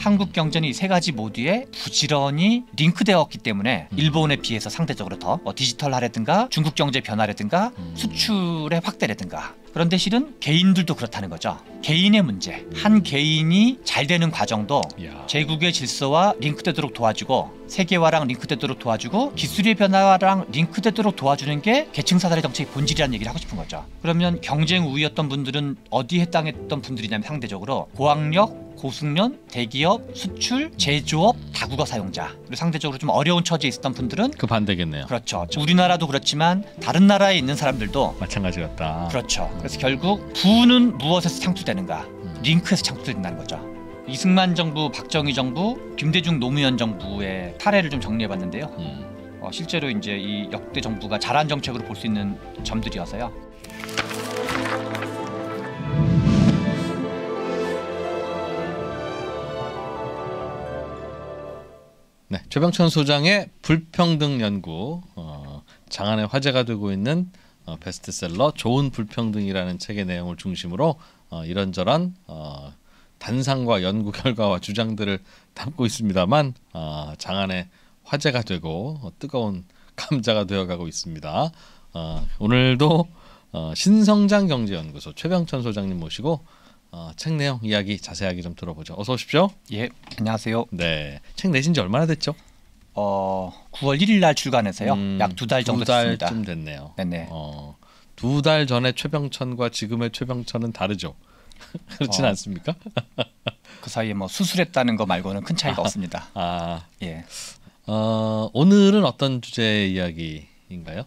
한국 경제는 이 세 가지 모두에 부지런히 링크되었기 때문에 음. 일본에 비해서 상대적으로 더 뭐 디지털화라든가 중국 경제 변화라든가 음. 수출의 확대라든가 그런데 실은 개인들도 그렇다는 거죠. 개인의 문제, 한 개인이 잘 되는 과정도 야. 제국의 질서와 링크되도록 도와주고 세계화랑 링크되도록 도와주고 기술의 변화랑 링크되도록 도와주는 게 계층 사다리 정책의 본질이라는 얘기를 하고 싶은 거죠. 그러면 경쟁 우위였던 분들은 어디에 해당했던 분들이냐면 상대적으로 고학력, 고숙련, 대기업, 수출, 제조업, 다국어 사용자 그리고 상대적으로 좀 어려운 처지에 있었던 분들은 그 반대겠네요. 그렇죠. 우리나라도 그렇지만 다른 나라에 있는 사람들도 마찬가지 같다. 그렇죠. 음. 그래서 결국 부는 무엇에서 창출되는가? 음. 링크에서 창출된다는 거죠. 이승만 정부, 박정희 정부, 김대중 노무현 정부의 사례를 좀 정리해봤는데요. 음. 어, 실제로 이제 이 역대 정부가 잘한 정책으로 볼 수 있는 점들이어서요. 네, 최병천 소장의 불평등 연구 어, 장안의 화제가 되고 있는 어, 베스트셀러 좋은 불평등이라는 책의 내용을 중심으로 어, 이런저런 어, 단상과 연구 결과와 주장들을 담고 있습니다만 어, 장안의 화제가 되고 어, 뜨거운 감자가 되어가고 있습니다. 어, 오늘도 어, 신성장 경제연구소 최병천 소장님 모시고 어, 책 내용 이야기 자세하게 좀 들어보죠. 어서 오십시오. 예, 안녕하세요. 네, 책 내신 지 얼마나 됐죠? 어, 9월 1일 날 출간해서요. 음, 약두 달 정도 두 됐습니다. 두 달쯤 됐네요. 네네. 어, 두 달 전에 최병천과 지금의 최병천은 다르죠. 그렇진 어, 않습니까? 그 사이에 뭐 수술했다는 거 말고는 큰 차이가 아, 없습니다. 아, 예. 어, 오늘은 어떤 주제 이야기인가요?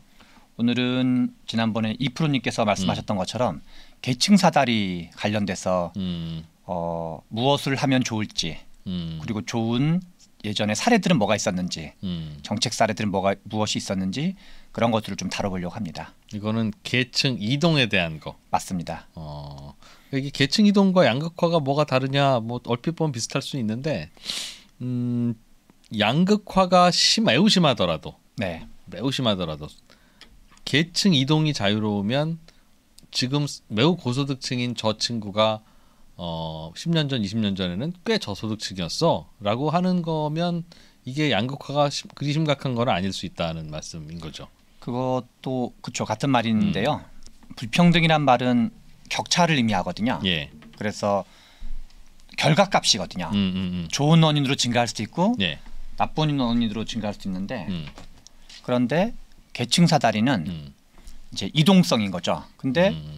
오늘은 지난번에 이프로님께서 말씀하셨던 음. 것처럼 계층 사다리 관련돼서 음. 어, 무엇을 하면 좋을지 음. 그리고 좋은 예전에 사례들은 뭐가 있었는지 음. 정책 사례들은 뭐가 무엇이 있었는지 그런 것들을 좀 다뤄보려고 합니다. 이거는 계층 이동에 대한 거 맞습니다. 어, 이게 계층 이동과 양극화가 뭐가 다르냐 뭐 얼핏 보면 비슷할 수 있는데 음, 양극화가 심 매우 심하더라도 네. 매우 심하더라도 계층 이동이 자유로우면 지금 매우 고소득층인 저 친구가 어 10년 전, 20년 전에는 꽤 저소득층이었어라고 하는 거면 이게 양극화가 심, 그리 심각한 건 아닐 수 있다는 말씀인 거죠. 그것도 그쵸 같은 말인데요. 음. 불평등이란 말은 격차를 의미하거든요. 예. 그래서 결과값이거든요. 음, 음, 음, 좋은 원인으로 증가할 수도 있고 예. 나쁜 원인으로 증가할 수도 있는데 음. 그런데 계층 사다리는 음. 이제 이동성인 거죠. 근데 음.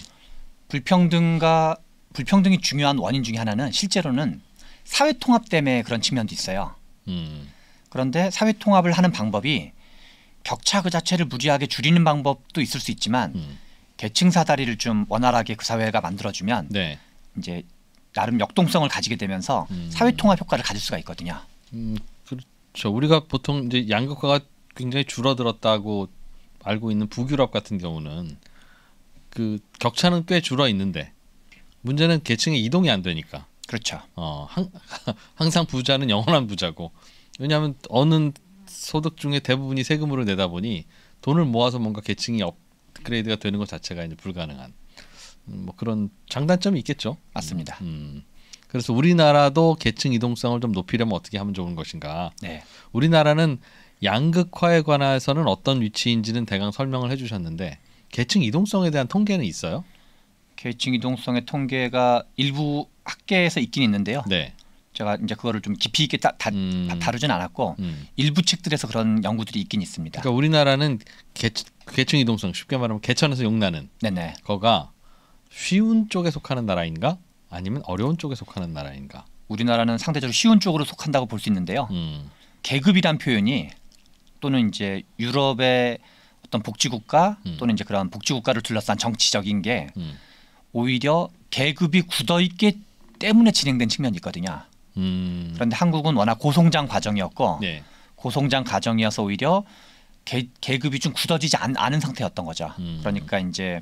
불평등과 불평등이 중요한 원인 중에 하나는 실제로는 사회 통합 때문에 그런 측면도 있어요. 음. 그런데 사회 통합을 하는 방법이 격차 그 자체를 무리하게 줄이는 방법도 있을 수 있지만 음. 계층 사다리를 좀 원활하게 그 사회가 만들어주면 네. 이제 나름 역동성을 가지게 되면서 음. 사회 통합 효과를 가질 수가 있거든요. 음, 그렇죠. 우리가 보통 이제 양극화가 굉장히 줄어들었다고 알고 있는 북유럽 같은 경우는 그 격차는 꽤 줄어 있는데 문제는 계층의 이동이 안 되니까. 그렇죠. 어, 항, 항상 부자는 영원한 부자고 왜냐하면 어느 소득 중에 대부분이 세금으로 내다 보니 돈을 모아서 뭔가 계층이 업그레이드가 되는 것 자체가 이제 불가능한 음, 뭐 그런 장단점이 있겠죠. 맞습니다. 음, 음. 그래서 우리나라도 계층 이동성을 좀 높이려면 어떻게 하면 좋은 것인가? 네. 우리나라는 양극화에 관해서는 어떤 위치인지는 대강 설명을 해주셨는데 계층 이동성에 대한 통계는 있어요? 계층 이동성의 통계가 일부 학계에서 있긴 있는데요. 네. 제가 이제 그거를 좀 깊이 있게 다, 다, 음. 다루진 않았고 음. 일부 책들에서 그런 연구들이 있긴 있습니다. 그러니까 우리나라는 계층 이동성 쉽게 말하면 개천에서 용나는 네네. 거가 쉬운 쪽에 속하는 나라인가 아니면 어려운 쪽에 속하는 나라인가? 우리나라는 상대적으로 쉬운 쪽으로 속한다고 볼 수 있는데요. 음. 계급이란 표현이 또는 이제 유럽의 어떤 복지국가 음. 또는 이제 그런 복지국가를 둘러싼 정치적인 게 음. 오히려 계급이 굳어 있기 때문에 진행된 측면이 있거든요. 음. 그런데 한국은 워낙 고성장 과정이었고 네. 고성장 과정이어서 오히려 계, 계급이 좀 굳어지지 않, 은 상태였던 거죠. 음. 그러니까 이제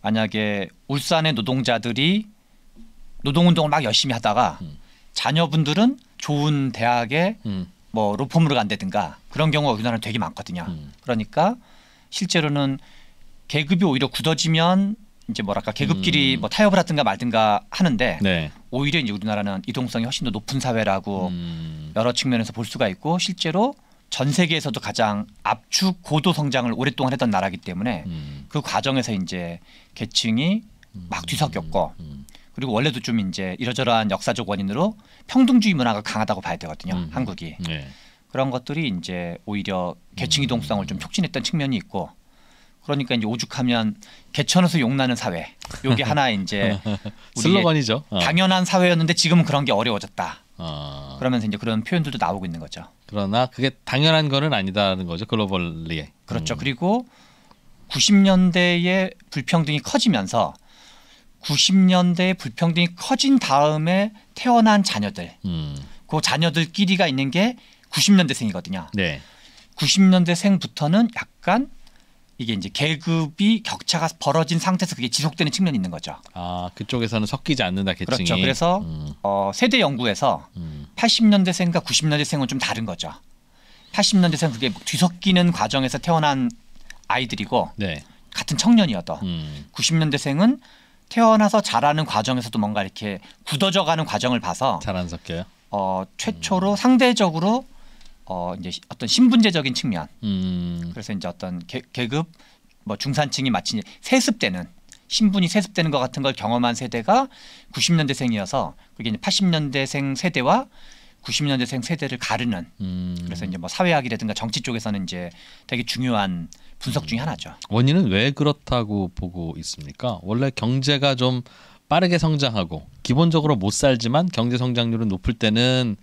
만약에 울산의 노동자들이 노동운동을 막 열심히 하다가 음. 자녀분들은 좋은 대학에 음. 뭐 로펌으로 간다든가 그런 경우가 우리나라는 되게 많거든요. 음. 그러니까 실제로는 계급이 오히려 굳어지면 이제 뭐랄까 계급끼리 음. 뭐 타협을 하든가 말든가 하는데 네. 오히려 이제 우리나라는 이동성이 훨씬 더 높은 사회라고 음. 여러 측면에서 볼 수가 있고 실제로 전 세계에서도 가장 압축 고도 성장을 오랫동안 했던 나라기 때문에 음. 그 과정에서 이제 계층이 막 뒤섞였고 음. 그리고 원래도 좀 이제 이러저러한 역사적 원인으로 평등주의 문화가 강하다고 봐야 되거든요. 음. 한국이. 네. 그런 것들이 이제 오히려 계층 음. 이동성을 좀 촉진했던 측면이 있고 그러니까 이제 오죽하면 개천에서 용나는 사회. 요게 하나 이제 슬로건이죠. 어. 당연한 사회였는데 지금은 그런 게 어려워졌다. 어. 그러면서 이제 그런 표현들도 나오고 있는 거죠. 그러나 그게 당연한 거는 아니다는 거죠. 글로벌리에. 그렇죠. 음. 그리고 90년대에 불평등이 커지면서 90년대 의 불평등이 커진 다음에 태어난 자녀들, 음. 그 자녀들끼리가 있는 게 90년대생이거든요. 네. 90년대생부터는 약간 이게 이제 계급이 격차가 벌어진 상태에서 그게 지속되는 측면이 있는 거죠. 아 그쪽에서는 섞이지 않는다 계층이. 그렇죠. 그래서 음. 어, 세대 연구에서 음. 80년대생과 90년대생은 좀 다른 거죠. 8 0년대생 그게 뒤섞이는 과정에서 태어난 아이들이고 네. 같은 청년이어도 음. 90년대생은 태어나서 자라는 과정에서도 뭔가 이렇게 굳어져 가는 과정을 봐서 잘안 섞여요. 어, 최초로 음. 상대적으로 어, 이제 어떤 신분제적인 측면. 음. 그래서 이제 어떤 계, 계급 뭐 중산층이 마치 세습되는 신분이 세습되는 것 같은 걸 경험한 세대가 90년대생이어서 그게 이제 80년대생 세대와 90년대생 세대를 가르는 음. 그래서 이제 뭐 사회학이라든가 정치 쪽에서는 이제 되게 중요한 분석 중의 음. 하나죠. 원인은 왜 그렇다고 보고 있습니까? 원래 경제가 좀 빠르게 성장하고 기본적으로 못 살지만 경제 성장률은 높을 때는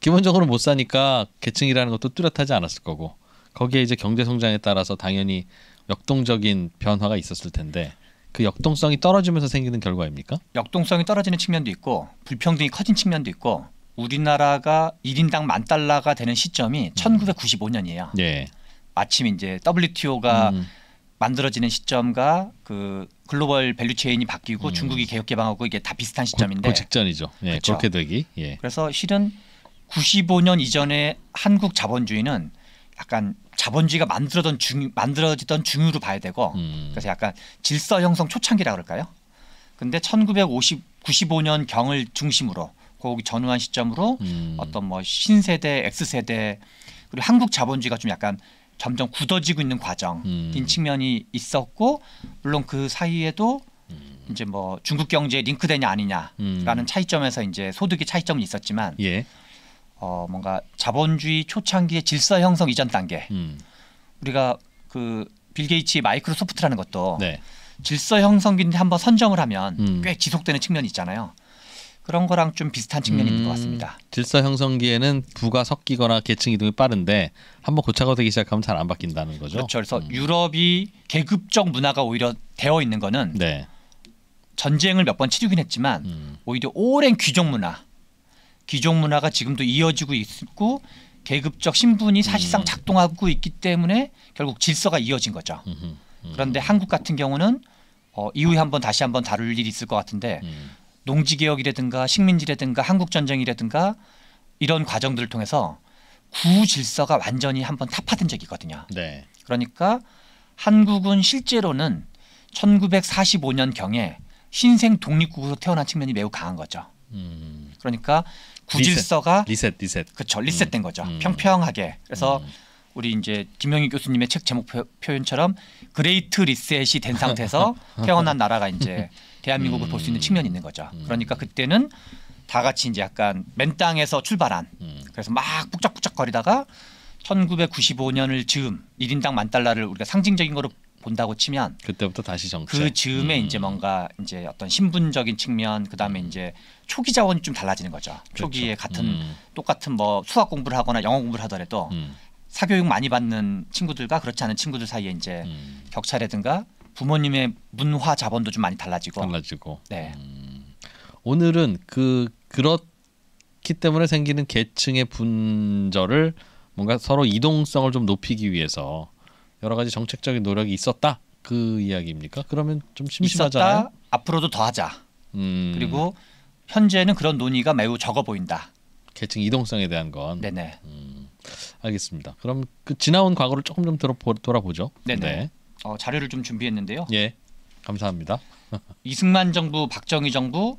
기본적으로 못 사니까 계층이라는 것도 뚜렷하지 않았을 거고 거기에 이제 경제 성장에 따라서 당연히 역동적인 변화가 있었을 텐데 그 역동성이 떨어지면서 생기는 결과입니까? 역동성이 떨어지는 측면도 있고 불평등이 커진 측면도 있고 우리나라가 1인당 만 달러가 되는 시점이 음. 1995년이에요. 예. 마침 이제 WTO가 음. 만들어지는 시점과 그 글로벌 밸류 체인이 바뀌고 음. 중국이 개혁 개방하고 이게 다 비슷한 시점인데 그 직전이죠. 예, 그렇 그렇게 되기. 예. 그래서 실은 95년 이전에 한국 자본주의는 약간 자본주의가 만들어던 중 만들어지던 중유로 봐야 되고 음. 그래서 약간 질서 형성 초창기라 그럴까요? 근데 1950 95년 경을 중심으로 거기 전후한 시점으로 음. 어떤 뭐 신세대, X세대 그리고 한국 자본주의가 좀 약간 점점 굳어지고 있는 과정인 음. 측면이 있었고 물론 그 사이에도 음. 이제 뭐 중국 경제에 링크되냐 아니냐라는 음. 차이점에서 이제 소득의 차이점은 있었지만 예. 어 뭔가 자본주의 초창기의 질서 형성 이전 단계 음. 우리가 그빌 게이츠 마이크로소프트라는 것도 네. 질서 형성기인데 한번 선점을 하면 음. 꽤 지속되는 측면이 있잖아요. 그런 거랑 좀 비슷한 측면이 음, 있는 것 같습니다. 음, 질서 형성기에는 부가 섞이거나 계층 이동이 빠른데 한번 고착화 되기 시작하면 잘 안 바뀐다는 거죠. 그렇죠. 그래서 음. 유럽이 계급적 문화가 오히려 되어 있는 거는 네. 전쟁을 몇 번 치르긴 했지만 음. 오히려 오랜 귀족 문화, 귀족 문화가 지금도 이어지고 있고 계급적 신분이 사실상 음. 작동하고 있기 때문에 결국 질서가 이어진 거죠. 음. 그런데 한국 같은 경우는 어, 이후에 한번 다시 한번 다룰 일이 있을 것 같은데 농지개혁이라든가 식민지라든가 한국전쟁이라든가 이런 과정들을 통해서 구질서가 완전히 한 번 타파된 적이 있거든요. 네. 그러니까 한국은 실제로는 1945년 경에 신생 독립국으로 태어난 측면이 매우 강한 거죠. 음. 그러니까 구질서가 리셋 리셋, 그쵸 리셋된 음. 거죠. 음. 평평하게 그래서 음. 우리 이제 김영희 교수님의 책 제목 표, 현처럼 그레이트 리셋이 된 상태에서 태어난 나라가 이제 대한민국을 음. 볼수 있는 측면이 있는 거죠. 음. 그러니까 그때는 다 같이 이제 약간 맨땅에서 출발한 음. 그래서 막 북적북적 거리다가 1995년을 즈음 1인당 만 달러를 우리가 상징적인 거로 본다고 치면 그때부터 다시 정체. 그 즈음에 음. 이제 뭔가 이제 어떤 신분적인 측면 그다음에 음. 이제 초기 자원이 좀 달라지는 거죠. 그렇죠. 초기에 그렇죠. 같은 음. 똑같은 뭐 수학 공부를 하거나 영어 공부를 하더라도 음. 사교육 많이 받는 친구들과 그렇지 않은 친구들 사이에 이제 음. 격차라든가 부모님의 문화 자본도 좀 많이 달라지고. 달라지고. 네. 음. 오늘은 그 그렇기 때문에 생기는 계층의 분절을 뭔가 서로 이동성을 좀 높이기 위해서 여러 가지 정책적인 노력이 있었다 그 이야기입니까? 그러면 좀 심심하잖아요. 있었다, 앞으로도 더 하자. 음. 그리고 현재는 그런 논의가 매우 적어 보인다. 계층 이동성에 대한 건. 네네. 음. 알겠습니다. 그럼 그 지나온 과거를 조금 좀 들어 보 돌아보죠. 네네. 네. 어, 자료를 좀 준비했는데요. 예, 감사합니다. 이승만 정부, 박정희 정부,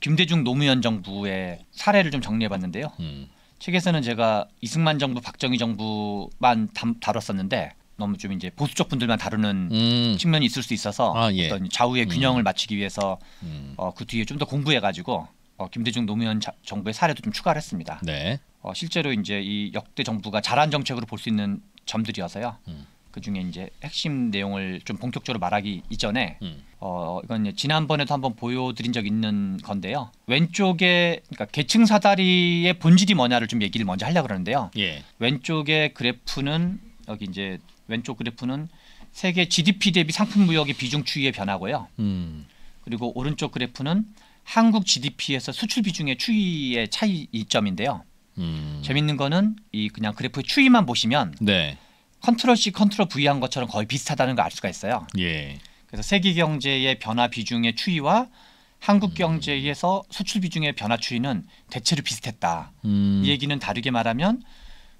김대중 노무현 정부의 사례를 좀 정리해봤는데요. 음. 책에서는 제가 이승만 정부, 박정희 정부만 담, 다뤘었는데 너무 좀 이제 보수적 분들만 다루는 음. 측면이 있을 수 있어서 아, 예. 어떤 좌우의 음. 균형을 음. 맞추기 위해서 음. 어, 그 뒤에 좀 더 공부해가지고 어, 김대중 노무현 자, 정부의 사례도 좀 추가를 했습니다. 네. 어, 실제로 이제 이 역대 정부가 잘한 정책으로 볼 수 있는 점들이어서요. 음. 그 중에 이제 핵심 내용을 좀 본격적으로 말하기 이전에 음. 어 이건 지난번에도 한번 보여드린 적 있는 건데요. 왼쪽에 그러니까 계층 사다리의 본질이 뭐냐를 좀 얘기를 먼저 하려 그러는데요. 예. 왼쪽에 그래프는 여기 이제 왼쪽 그래프는 세계 GDP 대비 상품 무역의 비중 추이의 변화고요. 음. 그리고 오른쪽 그래프는 한국 GDP에서 수출 비중의 추이의 차이점인데요. 음. 재밌는 거는 이 그냥 그래프의 추이만 보시면 네. 컨트롤 C 컨트롤 V 한 것처럼 거의 비슷하다는 걸 알 수가 있어요. 예. 그래서 세계 경제의 변화 비중의 추이와 한국 음. 경제에서 수출 비중의 변화 추이는 대체로 비슷했다. 음. 이 얘기는 다르게 말하면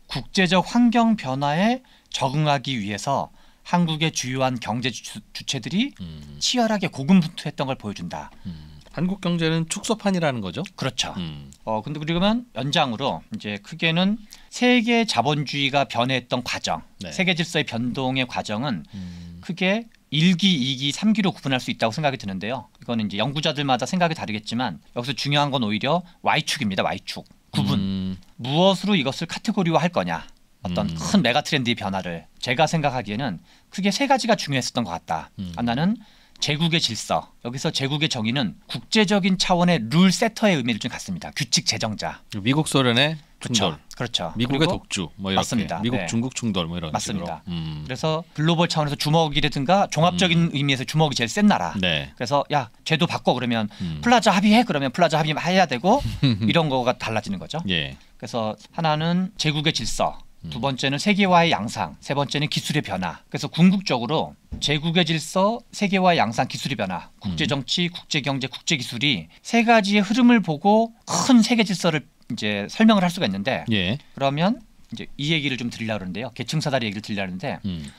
국제적 환경 변화에 적응하기 위해서 한국의 주요한 경제 주, 체들이 음. 치열하게 고군분투했던 걸 보여준다. 음. 한국 경제는 축소판이라는 거죠? 그렇죠. 음. 어 근데 그러면 연장으로 이제 크게는 세계 자본주의가 변했던 과정, 네. 세계 질서의 변동의 과정은 음. 크게 일기이기삼기로 구분할 수 있다고 생각이 드는데요. 이거는 이제 연구자들마다 생각이 다르겠지만 여기서 중요한 건 오히려 Y축입니다. Y축. 구분. 음. 무엇으로 이것을 카테고리화 할 거냐. 어떤 음. 큰 메가 트렌드의 변화를 제가 생각하기에는 크게 세 가지가 중요했었던 것 같다. 음. 하나는 제국의 질서 여기서 제국의 정의는 국제적인 차원의 룰 세터의 의미를 좀 갖습니다. 규칙 제정자. 미국 소련의 충돌. 그렇죠. 그렇죠. 미국의 독주 뭐 이렇게. 맞습니다. 미국 네. 중국 충돌 뭐 이런 맞습니다. 음. 그래서 글로벌 차원에서 주먹이라든가 종합적인 음. 의미에서 주먹이 제일 센 나라. 네. 그래서 야 제도 바꿔 그러면 음. 플라자 합의해 그러면 플라자 합의해야 되고 이런 거가 달라지는 거죠. 예. 그래서 하나는 제국의 질서 두 번째는 세계화의 양상, 세 번째는 기술의 변화. 그래서 궁극적으로 제국의 질서, 세계화의 양상, 기술의 변화, 국제 음. 정치, 국제 경제, 국제 기술이 세 가지의 흐름을 보고 큰 세계 질서를 이제 설명을 할 수가 있는데 예. 그러면 이제 이 얘기를 좀 드리려고 하는데요. 계층 사다리 얘기를 드리려고 하는데 음.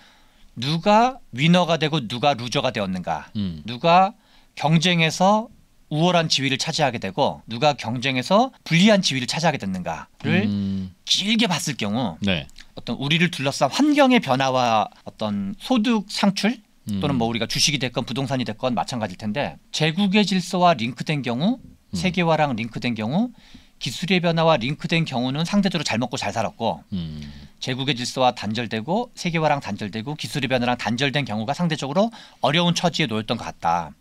누가 위너가 되고 누가 루저가 되었는가? 음. 누가 경쟁에서 우월한 지위를 차지하게 되고 누가 경쟁에서 불리한 지위를 차지하게 됐는가를 음. 길게 봤을 경우 네. 어떤 우리를 둘러싼 환경의 변화와 어떤 소득 상출 또는 음. 뭐 우리가 주식이 됐건 부동산이 됐건 마찬가지일 텐데 제국의 질서와 링크된 경우 음. 세계화랑 링크된 경우 기술의 변화와 링크된 경우는 상대적으로 잘 먹고 잘 살았고 음. 제국의 질서와 단절되고 세계화랑 단절되고 기술의 변화랑 단절된 경우가 상대적으로 어려운 처지에 놓였던 것 같다.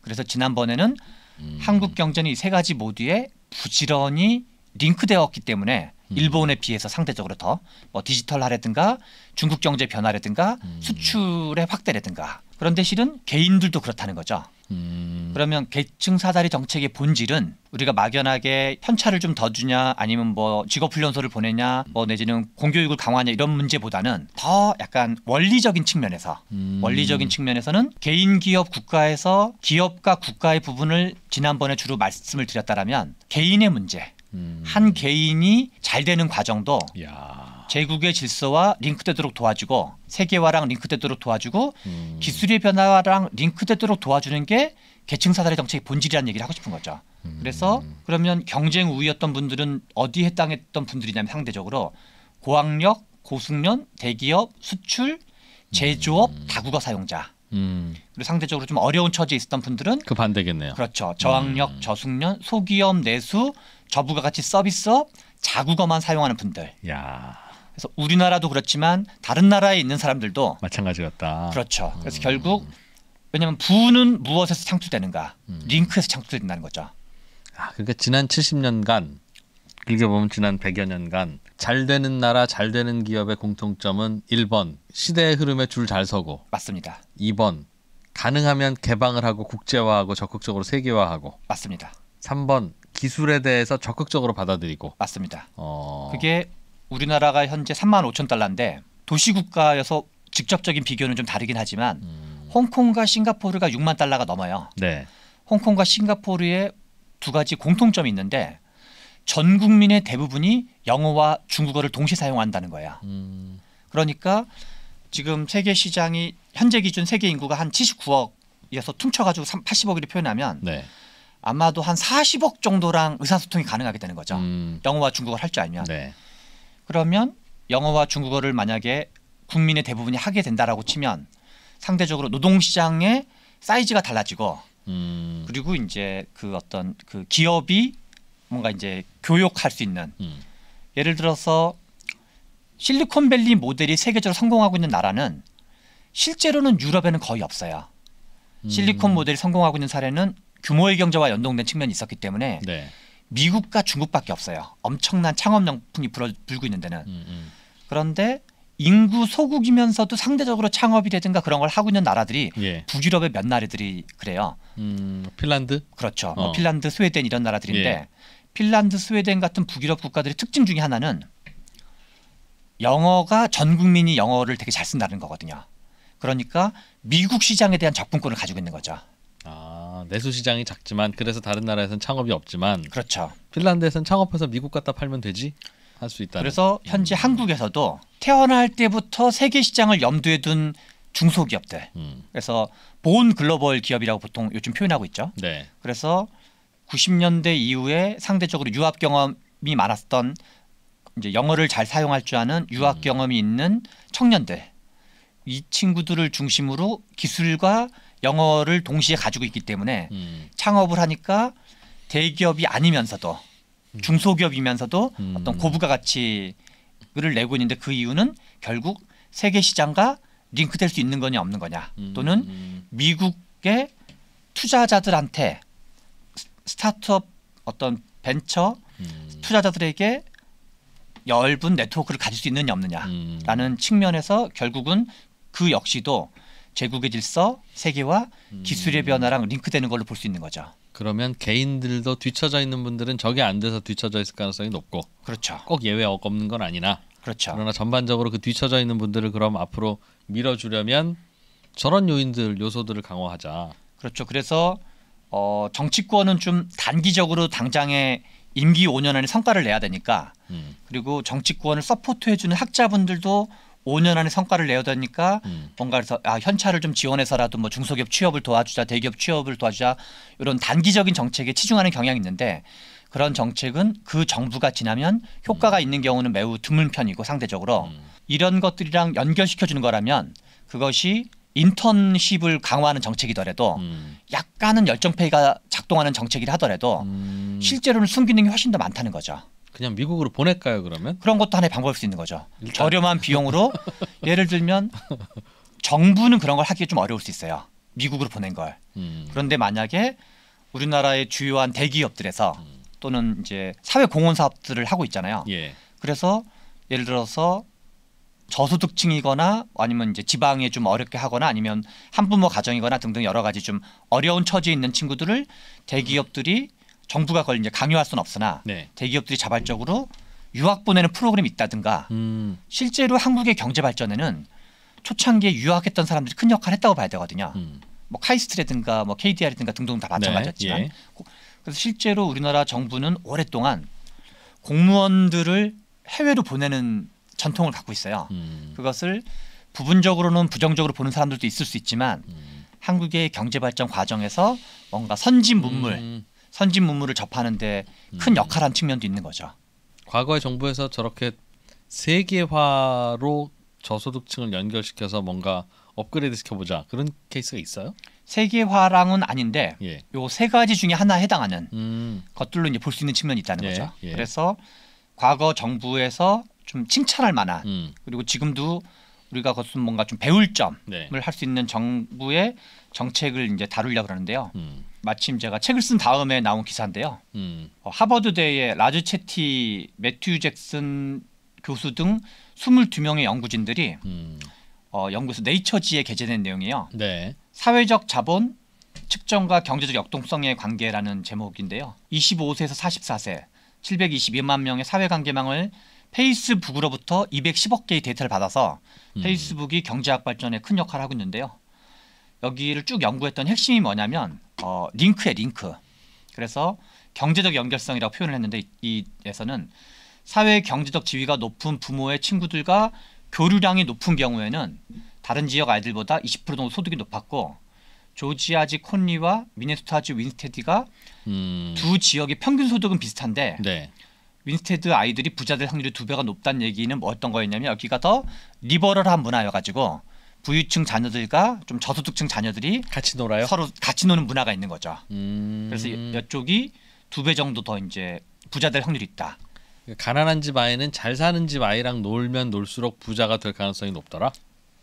그래서 지난번에는 음. 한국 경제는 이세 가지 모두에 부지런히 링크되었기 때문에 음. 일본에 비해서 상대적으로 더뭐 디지털화라든가 중국 경제 변화라든가 음. 수출의 확대라든가 그런데 실은 개인들도 그렇다는 거죠. 음. 그러면 계층 사다리 정책의 본질은 우리가 막연하게 편차를 좀 더 주냐 아니면 뭐 직업훈련소를 보내냐 뭐 내지는 공교육을 강화하냐 이런 문제보다는 더 약간 원리적인 측면에서 음. 원리적인 측면에서는 개인 기업 국가에서 기업과 국가의 부분을 지난번에 주로 말씀을 드렸다라면 개인의 문제 음. 한 개인이 잘 되는 과정도 야. 제국의 질서와 링크되도록 도와주고 세계화랑 링크되도록 도와주고 음. 기술의 변화랑 링크되도록 도와주는 게 계층 사다리 정책의 본질이라는 얘기를 하고 싶은 거죠. 음. 그래서 그러면 경쟁 우위였던 분들은 어디에 해당했던 분들이냐면 상대적으로 고학력, 고숙련, 대기업, 수출, 제조업, 음. 다국어 사용자. 음. 그리고 상대적으로 좀 어려운 처지에 있었던 분들은 그 반대겠네요. 그렇죠. 저학력, 음. 저숙련, 소기업, 내수, 저부가 같이 서비스업, 자국어만 사용하는 분들. 야. 그래서 우리나라도 그렇지만 다른 나라에 있는 사람들도 마찬가지 같다. 그렇죠. 음. 그래서 음. 결국 왜냐면 부는 무엇에서 창출되는가? 음. 링크에서 창출된다는 거죠. 아, 그러니까 지난 70년간 길게 보면 지난 100여 년간 잘 되는 나라, 잘 되는 기업의 공통점은 1번 시대의 흐름에 줄 잘 서고 맞습니다. 2번 가능하면 개방을 하고 국제화하고 적극적으로 세계화하고 맞습니다. 3번 기술에 대해서 적극적으로 받아들이고 맞습니다. 어... 그게 우리나라가 현재 3만 5천 달러인데 도시 국가여서 직접적인 비교는 좀 다르긴 하지만 음. 홍콩과 싱가포르가 6만 달러가 넘어요. 네. 홍콩과 싱가포르의 두 가지 공통점이 있는데 전 국민의 대부분이 영어와 중국어를 동시에 사용한다는 거야. 음. 그러니까 지금 세계 시장이 현재 기준 세계 인구가 한 79억에서 퉁쳐가지고 80억으로 표현하면 네. 아마도 한 40억 정도랑 의사소통이 가능하게 되는 거죠. 음. 영어와 중국어를 할 줄 알면. 네. 그러면 영어와 중국어를 만약에 국민의 대부분이 하게 된다라고 치면 상대적으로 노동시장의 사이즈가 달라지고 음. 그리고 이제 그 어떤 그 기업이 뭔가 이제 교육할 수 있는 음. 예를 들어서 실리콘밸리 모델이 세계적으로 성공하고 있는 나라는 실제로는 유럽에는 거의 없어요. 실리콘 음. 모델이 성공하고 있는 사례는 규모의 경제와 연동된 측면이 있었기 때문에 네. 미국과 중국밖에 없어요. 엄청난 창업 열풍이 불고 있는 데는. 음, 음. 그런데 인구 소국이면서도 상대적으로 창업이라든가 그런 걸 하고 있는 나라들이 예. 북유럽의 몇 나라들이 그래요. 음, 핀란드? 그렇죠. 뭐 어. 뭐 핀란드, 스웨덴 이런 나라들인데 예. 핀란드, 스웨덴 같은 북유럽 국가들의 특징 중에 하나는 영어가 전 국민이 영어를 되게 잘 쓴다는 거거든요. 그러니까 미국 시장에 대한 접근권을 가지고 있는 거죠. 내수 시장이 작지만 그래서 다른 나라에서는 창업이 없지만 그렇죠. 핀란드에서는 창업해서 미국 갖다 팔면 되지 할 수 있다. 그래서 현재 음. 한국에서도 태어날 때부터 세계 시장을 염두에 둔 중소기업들 음. 그래서 본 글로벌 기업이라고 보통 요즘 표현하고 있죠. 네. 그래서 90년대 이후에 상대적으로 유학 경험이 많았던 이제 영어를 잘 사용할 줄 아는 유학 음. 경험이 있는 청년들 이 친구들을 중심으로 기술과 영어를 동시에 가지고 있기 때문에 음. 창업을 하니까 대기업이 아니면서도 음. 중소기업이면서도 음. 어떤 고부가 가치를 내고 있는데 그 이유는 결국 세계 시장과 링크될 수 있는 거냐 없는 거냐 음. 또는 음. 미국의 투자자들한테 스타트업 어떤 벤처 음. 투자자들에게 넓은 네트워크를 가질 수 있느냐 없느냐라는 측면에서 결국은 그 역시도 제국의 질서, 세계와 음. 기술의 변화랑 링크되는 걸로 볼 수 있는 거죠. 그러면 개인들도 뒤쳐져 있는 분들은 저게 안 돼서 뒤쳐져 있을 가능성이 높고 그렇죠. 꼭 예외 없는 건 아니나 그렇죠. 그러나 전반적으로 그 뒤쳐져 있는 분들을 그럼 앞으로 밀어주려면 저런 요인들 요소들을 강화하자. 그렇죠. 그래서 어, 정치권은 좀 단기적으로 당장의 임기 5년 안에 성과를 내야 되니까 음. 그리고 정치권을 서포트해주는 학자분들도 5년 안에 성과를 내어다니까 음. 뭔가 그서 아, 현찰을 좀 지원해서라도 뭐 중소기업 취업을 도와주자 대기업 취업을 도와주자 이런 단기적인 정책에 치중하는 경향이 있는데 그런 정책은 그 정부가 지나면 효과가 음. 있는 경우는 매우 드문 편이고 상대적으로 음. 이런 것들이랑 연결시켜 주는 거라면 그것이 인턴십을 강화하는 정책이더라도 음. 약간은 열정페이가 작동하는 정책이라 하더라도 음. 실제로는 숨기는 게 훨씬 더 많다는 거죠. 그냥 미국으로 보낼까요 그러면? 그런 것도 하나의 방법일 수 있는 거죠. 일단. 저렴한 비용으로 예를 들면 정부는 그런 걸 하기 좀 어려울 수 있어요. 미국으로 보낸 걸. 음. 그런데 만약에 우리나라의 주요한 대기업들에서 음. 또는 이제 사회 공헌 사업들을 하고 있잖아요. 예. 그래서 예를 들어서 저소득층이거나 아니면 이제 지방에 좀 어렵게 하거나 아니면 한부모 가정이거나 등등 여러 가지 좀 어려운 처지에 있는 친구들을 대기업들이 정부가 그걸 이제 강요할 수는 없으나 네. 대기업들이 자발적으로 유학 보내는 프로그램이 있다든가 음. 실제로 한국의 경제 발전에는 초창기에 유학했던 사람들이 큰 역할을 했다고 봐야 되거든요. 음. 뭐 카이스트라든가 뭐 KDR이든가 등등 다 마찬가지였지만 네. 예. 그래서 실제로 우리나라 정부는 오랫동안 공무원들을 해외로 보내는 전통을 갖고 있어요. 음. 그것을 부분적으로는 부정적으로 보는 사람들도 있을 수 있지만 음. 한국의 경제 발전 과정에서 뭔가 선진 문물 음. 선진 문물을 접하는데 큰 음. 역할한 측면도 있는 거죠. 과거의 정부에서 저렇게 세계화로 저소득층을 연결시켜서 뭔가 업그레이드 시켜보자 그런 케이스가 있어요? 세계화랑은 아닌데 예. 요세 가지 중에 하나에 해당하는 음. 것들로 이제 볼 수 있는 측면이 있다는 예. 거죠. 예. 그래서 과거 정부에서 좀 칭찬할 만한 음. 그리고 지금도 우리가 그것은 뭔가 좀 배울 점을 네. 할수 있는 정부의 정책을 이제 다루려고 그러는데요. 음. 마침 제가 책을 쓴 다음에 나온 기사인데요. 음. 어, 하버드대의 라즈 체티 매튜 잭슨 교수 등 22명의 연구진들이 음. 어, 연구소 네이처지에 게재된 내용이에요. 네. 사회적 자본 측정과 경제적 역동성의 관계라는 제목인데요. 25세에서 44세 722만 명의 사회관계망을 페이스북으로부터 210억 개의 데이터를 받아서 음. 페이스북이 경제학 발전에 큰 역할을 하고 있는데요. 여기를 쭉 연구했던 핵심이 뭐냐면 어, 링크에 링크. 그래서 경제적 연결성이라고 표현을 했는데 이에서는 사회 경제적 지위가 높은 부모의 친구들과 교류량이 높은 경우에는 다른 지역 아이들보다 20% 정도 소득이 높았고 조지아지 콘리와 미네소타주 윈스테디가 음. 두 지역의 평균 소득은 비슷한데 네. 윈스테드 아이들이 부자 될 확률이 두 배가 높다는 얘기는 뭐 어떤 거였냐면 여기가 더 리버럴한 문화여 가지고 부유층 자녀들과 좀 저소득층 자녀들이 같이 놀아요. 서로 같이 노는 문화가 있는 거죠. 음... 그래서 몇쪽이두 배 정도 더 이제 부자 될 확률이 있다. 가난한 집 아이는 잘 사는 집 아이랑 놀면 놀수록 부자가 될 가능성이 높더라.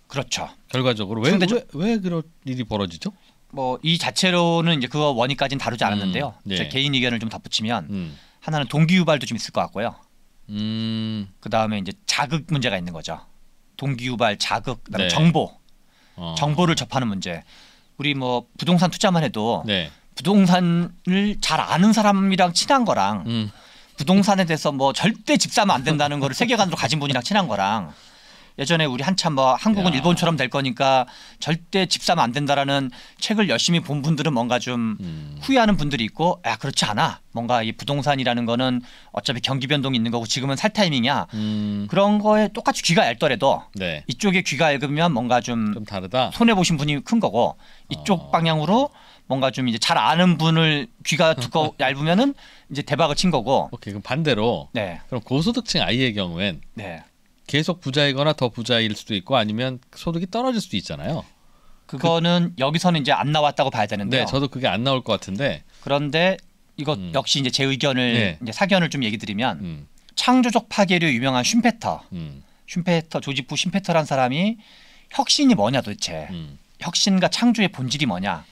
그렇죠. 결과적으로 왜왜왜 그런 일이 벌어지죠? 뭐 이 자체로는 이제 그거 원인까지는 다루지 음, 않았는데요. 음, 네. 제 개인 의견을 좀 덧붙이면 음. 하나는 동기 유발도 좀 있을 것 같고요. 음. 그 다음에 이제 자극 문제가 있는 거죠. 동기 유발, 자극, 그다음에 네. 정보, 어. 정보를 접하는 문제. 우리 뭐 부동산 투자만 해도 네. 부동산을 잘 아는 사람이랑 친한 거랑 음. 부동산에 대해서 뭐 절대 집 사면 안 된다는 거를 세계관으로 가진 분이랑 친한 거랑 예전에 우리 한참 뭐 한국은 야. 일본처럼 될 거니까 절대 집 사면 안 된다라는 책을 열심히 본 분들은 뭔가 좀 음. 후회하는 분들이 있고 야 그렇지 않아 뭔가 이 부동산이라는 거는 어차피 경기 변동이 있는 거고 지금은 살 타이밍이야 음. 그런 거에 똑같이 귀가 얇더라도 네. 이쪽에 귀가 얇으면 뭔가 좀, 좀다 손해 보신 분이 큰 거고 이쪽 어. 방향으로 뭔가 좀 이제 잘 아는 분을 귀가 두꺼 얇으면은 이제 대박을 친 거고. 오케이 그럼 반대로. 네. 그럼 고소득층 아이의 경우엔. 네. 계속 부자이거나 더 부자일 수도 있고 아니면 소득이 떨어질 수도 있잖아요. 그거는 그, 여기서는 이제 안 나왔다고 봐야 되는데. 네, 저도 그게 안 나올 것 같은데. 그런데 이거 음. 역시 이제 제 의견을 네. 이제 사견을 좀 얘기 드리면 음. 창조적 파괴로 유명한 슘페터, 음. 슘페터 조지부 슘페터란 사람이 혁신이 뭐냐 도대체. 음. 혁신과 창조의 본질이 뭐냐?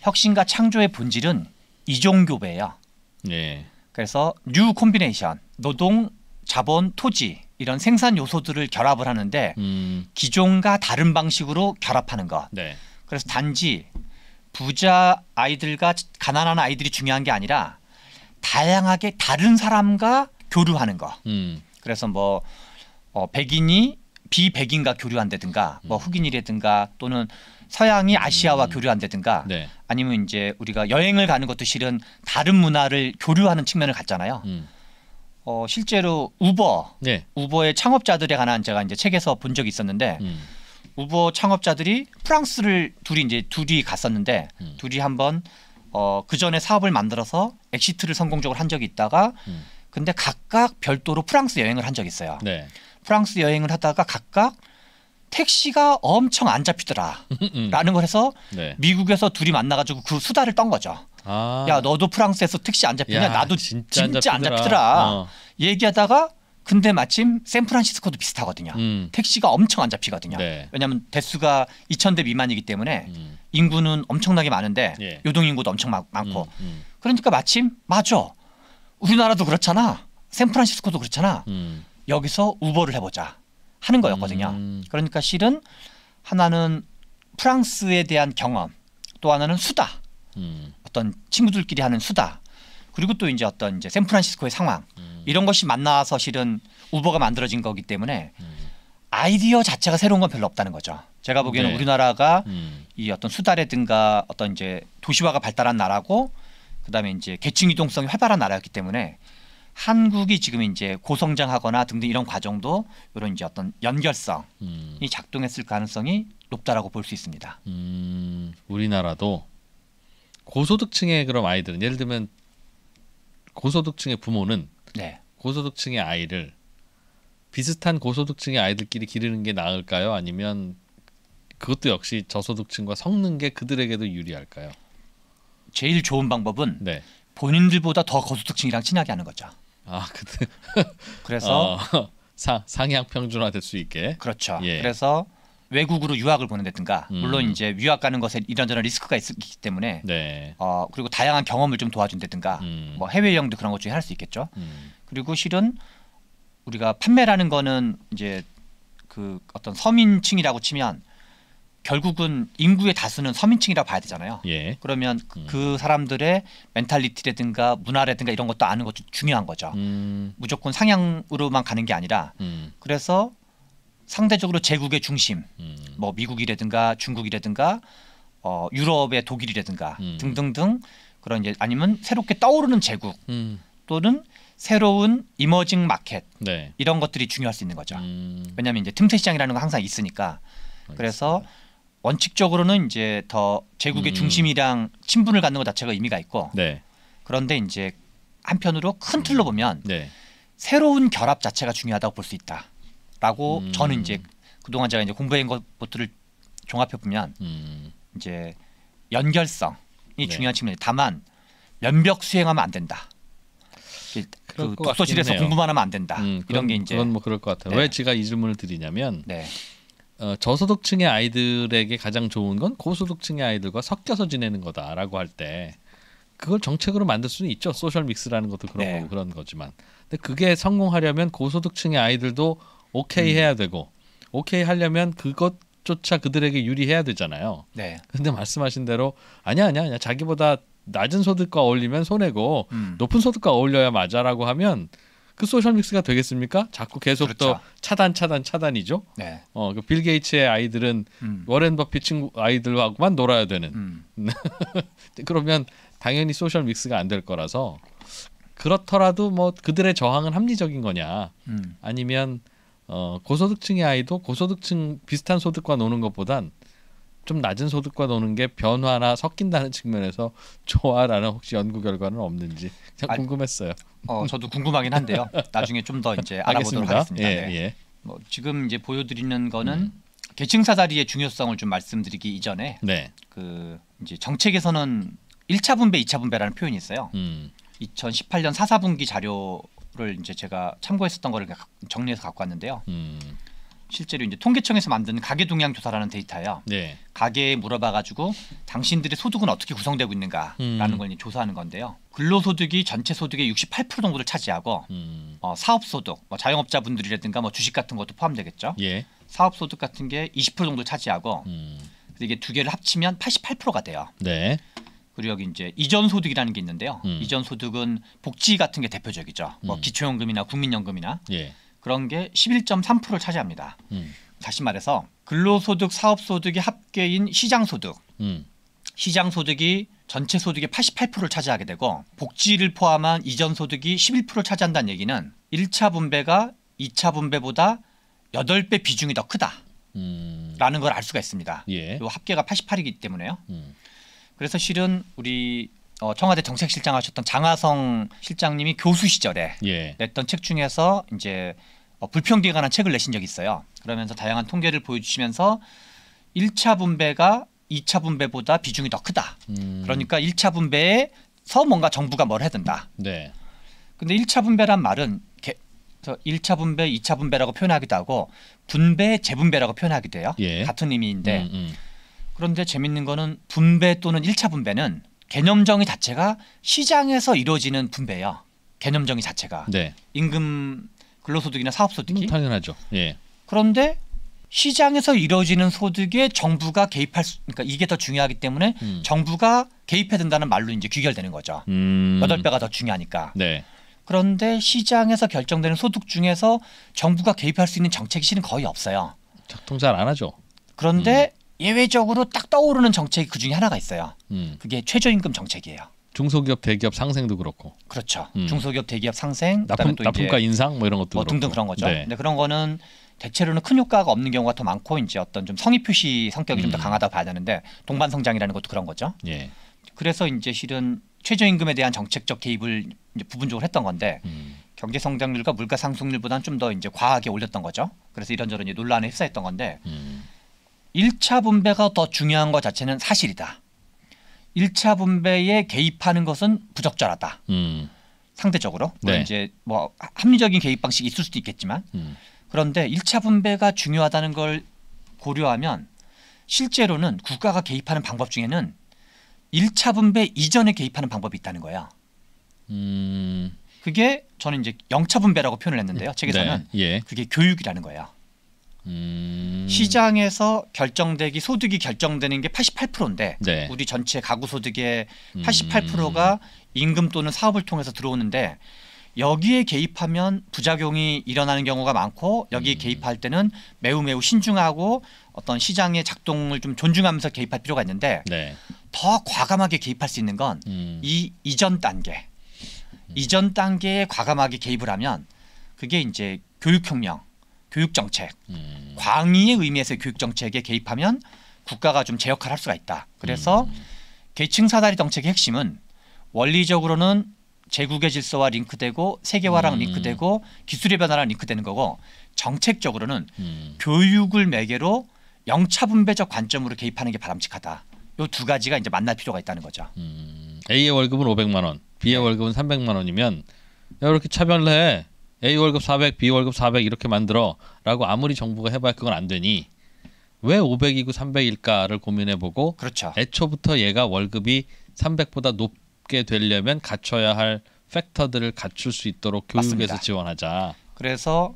혁신과 창조의 본질은 이종교배예요. 네. 그래서 뉴 콤비네이션 노동, 자본, 토지 이런 생산 요소들을 결합을 하는데 음. 기존과 다른 방식으로 결합하는 것. 네. 그래서 단지 부자 아이들과 가난한 아이들이 중요한 게 아니라 다양하게 다른 사람과 교류하는 거. 음. 그래서 뭐 어, 백인이 비백인과 교류한다든가 뭐 음. 흑인이라든가 또는 서양이 음. 아시아와 음. 교류한다든가 네. 아니면 이제 우리가 여행을 가는 것도 실은 다른 문화를 교류하는 측면을 갖잖아요. 음. 어, 실제로 우버, 네. 우버의 창업자들에 관한 제가 이제 책에서 본 적이 있었는데 음. 우버 창업자들이 프랑스를 둘이 이제 둘이 갔었는데 음. 둘이 한번 어, 그 전에 사업을 만들어서 엑시트를 성공적으로 한 적이 있다가 음. 근데 각각 별도로 프랑스 여행을 한 적이 있어요. 네. 프랑스 여행을 하다가 각각 택시가 엄청 안 잡히더라라는 음. 걸 해서 네. 미국에서 둘이 만나가지고 그 수다를 떤 거죠. 아. 야 너도 프랑스에서 특시 안 잡히냐? 야, 나도 진짜, 진짜 안 잡히더라. 안 잡히더라. 어. 얘기하다가 근데 마침 샌프란시스코도 비슷하거든요. 음. 택시가 엄청 안 잡히거든요. 네. 왜냐하면 대수가 2,000대 미만이기 때문에 음. 인구는 엄청나게 많은데 예. 요동 인구도 엄청 마, 많고 음, 음. 그러니까 마침 맞아. 우리나라도 그렇잖아. 샌프란시스코도 그렇잖아. 음. 여기서 우버를 해보자 하는 거였거든요. 음. 그러니까 실은 하나는 프랑스에 대한 경험 또 하나는 수다. 어떤 친구들끼리 하는 수다 그리고 또 이제 어떤 이제 샌프란시스코의 상황 음. 이런 것이 만나서 실은 우버가 만들어진 거기 때문에 음. 아이디어 자체가 새로운 건 별로 없다는 거죠. 제가 보기에는 네. 우리나라가 음. 이 어떤 수다라든가 어떤 이제 도시화가 발달한 나라고 그다음에 이제 계층 이동성이 활발한 나라였기 때문에 한국이 지금 이제 고성장하거나 등등 이런 과정도 이런 이제 어떤 연결성이 음. 작동했을 가능성이 높다라고 볼 수 있습니다. 음, 우리나라도 고소득층의 그럼 아이들은 예를 들면 고소득층의 부모는 네. 고소득층의 아이를 비슷한 고소득층의 아이들끼리 기르는 게 나을까요? 아니면 그것도 역시 저소득층과 섞는 게 그들에게도 유리할까요? 제일 좋은 방법은 네. 본인들보다 더 고소득층이랑 친하게 하는 거죠. 아, 그래서 어, 상, 향 평준화 될 수 있게. 그렇죠. 예. 그래서 외국으로 유학을 보낸다든가 음. 물론 이제 유학 가는 것에 이런저런 리스크가 있기 때문에 네. 어 그리고 다양한 경험을 좀 도와준다든가 음. 뭐 해외 여행도 그런 것 중에 할 수 있겠죠. 음. 그리고 실은 우리가 판매라는 거는 이제 그 어떤 서민층이라고 치면 결국은 인구의 다수는 서민층이라고 봐야 되잖아요. 예. 그러면 그 음. 그 사람들의 멘탈리티라든가 문화라든가 이런 것도 아는 것도 중요한 거죠. 음. 무조건 상향으로만 가는 게 아니라 음. 그래서 상대적으로 제국의 중심, 음. 뭐 미국이라든가 중국이라든가 어, 유럽의 독일이라든가 음. 등등등 그런 이제 아니면 새롭게 떠오르는 제국 음. 또는 새로운 이머징 마켓 네. 이런 것들이 중요할 수 있는 거죠. 음. 왜냐하면 이제 틈새 시장이라는 건 항상 있으니까 알겠습니다. 그래서 원칙적으로는 이제 더 제국의 음. 중심이랑 친분을 갖는 것 자체가 의미가 있고 네. 그런데 이제 한편으로 큰 틀로 음. 보면 네. 새로운 결합 자체가 중요하다고 볼 수 있다. 라고 음. 저는 이제 그동안 제가 이제 공부한 것들을 종합해 보면 음. 이제 연결성이 네. 중요한 측면이 다만 면벽 수행하면 안 된다. 그 독서실에서 공부만 하면 안 된다. 음, 이런 게 이제 그건 뭐 그럴 것 같아요. 네. 왜 제가 이 질문을 드리냐면 네. 어, 저소득층의 아이들에게 가장 좋은 건 고소득층의 아이들과 섞여서 지내는 거다라고 할 때 그걸 정책으로 만들 수는 있죠. 소셜 믹스라는 것도 그런 네. 거고 그런 거지만 근데 그게 성공하려면 고소득층의 아이들도 오케이 음. 해야 되고 오케이 하려면 그것조차 그들에게 유리해야 되잖아요. 네. 근데 말씀하신 대로 아니야 아니야 아니야 자기보다 낮은 소득과 어울리면 손해고 음. 높은 소득과 어울려야 맞아라고 하면 그 소셜 믹스가 되겠습니까? 자꾸 계속 그렇죠. 또 차단 차단 차단이죠. 네. 어, 그 빌 게이츠의 아이들은 음. 워렌 버핏 친구 아이들하고만 놀아야 되는. 음. 그러면 당연히 소셜 믹스가 안 될 거라서 그렇더라도 뭐 그들의 저항은 합리적인 거냐? 음. 아니면 어, 고소득층의 아이도 고소득층 비슷한 소득과 노는 것보단 좀 낮은 소득과 노는 게 변화나 섞인다는 측면에서 좋아라는 혹시 연구 결과는 없는지 아, 궁금했어요. 어, 저도 궁금하긴 한데요. 나중에 좀 더 이제 알아보도록 알습니다 하겠습니다. 예, 네. 예. 뭐 지금 이제 보여드리는 거는 음. 계층 사다리의 중요성을 좀 말씀드리기 이전에 네. 그 이제 정책에서는 1차 분배, 2차 분배라는 표현이 있어요. 음. 2018년 4, 사분기 자료 를 이제 제가 참고했었던 거를 정리해서 갖고 왔는데요. 음. 실제로 이제 통계청에서 만든 가계 동향 조사라는 데이터예요. 네. 가계에 물어봐가지고 당신들의 소득은 어떻게 구성되고 있는가라는 음. 걸 조사하는 건데요. 근로소득이 전체 소득의 68% 정도를 차지하고 음. 어, 사업소득, 뭐 자영업자분들이라든가 뭐 주식 같은 것도 포함되겠죠. 예. 사업소득 같은 게 20% 정도 차지하고 음. 이게 두 개를 합치면 88%가 돼요. 네. 우리 여기 이제 이전 소득이라는 게 있는데요. 음. 이전 소득은 복지 같은 게 대표적이죠. 뭐 음. 뭐 기초연금이나 국민연금이나 예. 그런 게 11.3%를 차지합니다. 음. 다시 말해서 근로소득, 사업소득이 합계인 시장소득, 음. 시장소득이 전체 소득의 88%를 차지하게 되고 복지를 포함한 이전 소득이 11%를 차지한다는 얘기는 1차 분배가 2차 분배보다 8배 비중이 더 크다. 라는 음. 걸알 수가 있습니다. 예. 합계가 88이기 때문에요. 음. 그래서 실은 우리 어, 청와대 정책실장 하셨던 장하성 실장님이 교수 시절에 예. 냈던 책 중에서 이제 어, 불평등에 관한 책을 내신 적이 있어요. 그러면서 다양한 통계를 보여주시면서 1차 분배가 2차 분배보다 비중이 더 크다. 음. 그러니까 1차 분배에서 뭔가 정부가 뭘 해야 된다. 네. 근데 1차 분배란 말은 개, 1차 분배, 2차 분배라고 표현하기도 하고 분배, 재분배라고 표현하기도 해요. 예. 같은 의미인데 음, 음. 그런데 재밌는 거는 분배 또는 1차 분배는 개념 정의 자체가 시장에서 이루어지는 분배예요. 개념 정의 자체가 네. 임금 근로소득이나 사업소득이 음, 당연하죠. 예. 그런데 시장에서 이루어지는 소득에 정부가 개입할 수, 그러니까 이게 더 중요하기 때문에 음. 정부가 개입해야 된다는 말로 이제 귀결되는 거죠. 음. 여덟 음. 배가 더 중요하니까. 네. 그런데 시장에서 결정되는 소득 중에서 정부가 개입할 수 있는 정책 실은 거의 없어요. 작잘안 하죠. 그런데 음. 예외적으로 딱 떠오르는 정책이 그 중에 하나가 있어요. 음. 그게 최저임금 정책이에요. 중소기업 대기업 상생도 그렇고 그렇죠. 음. 중소기업 대기업 상생 납품, 납품가 인상 뭐 이런 것도 뭐 등등 그런 거죠. 네. 근데 그런 거는 대체로는 큰 효과가 없는 경우가 더 많고 이제 어떤 좀 성의 표시 성격이 음. 좀더 강하다 봐야 되는데 동반 성장이라는 것도 그런 거죠. 예. 그래서 이제 실은 최저임금에 대한 정책적 개입을 이제 부분적으로 했던 건데 음. 경제 성장률과 물가 상승률보다는 좀 더 이제 과하게 올렸던 거죠. 그래서 이런저런 논란에 휩싸였던 건데 음. 1차 분배가 더 중요한 것 자체는 사실이다. 1차 분배에 개입하는 것은 부적절하다. 음. 상대적으로 네. 이제 뭐 합리적인 개입 방식이 있을 수도 있겠지만 음. 그런데 1차 분배가 중요하다는 걸 고려하면 실제로는 국가가 개입하는 방법 중에는 1차 분배 이전에 개입하는 방법이 있다는 거야. 음. 그게 저는 이제 영차 분배라고 표현을 했는데요. 음. 책에서는 네. 예. 그게 교육이라는 거야. 음. 시장에서 결정되기 소득이 결정되는 게 88%인데 네. 우리 전체 가구 소득의 88%가 음. 임금 또는 사업을 통해서 들어오는데 여기에 개입하면 부작용이 일어나는 경우가 많고 여기 에 음. 개입할 때는 매우 매우 신중하고 어떤 시장의 작동을 좀 존중하면서 개입할 필요가 있는데 네. 더 과감하게 개입할 수 있는 건이 음. 이전 단계 음. 이전 단계에 과감하게 개입을 하면 그게 이제 교육혁명 교육 정책, 음. 광의의 의미에서 의 교육 정책에 개입하면 국가가 좀 제 역할을 할 수가 있다. 그래서 음. 계층 사다리 정책의 핵심은 원리적으로는 제국의 질서와 링크되고 세계화랑 음. 링크되고 기술의 변화랑 링크되는 거고 정책적으로는 음. 교육을 매개로 영차 분배적 관점으로 개입하는 게 바람직하다. 요 두 가지가 이제 만날 필요가 있다는 거죠. 음. A의 월급은 500만 원, B의 네. 월급은 300만 원이면 야 이렇게 차별해 A 월급 400, B 월급 400 이렇게 만들어라고 아무리 정부가 해봐야 그건 안 되니 왜 500이고 300일까를 고민해보고 그렇죠. 애초부터 얘가 월급이 300보다 높게 되려면 갖춰야 할 팩터들을 갖출 수 있도록 교육에서 맞습니다. 지원하자. 그래서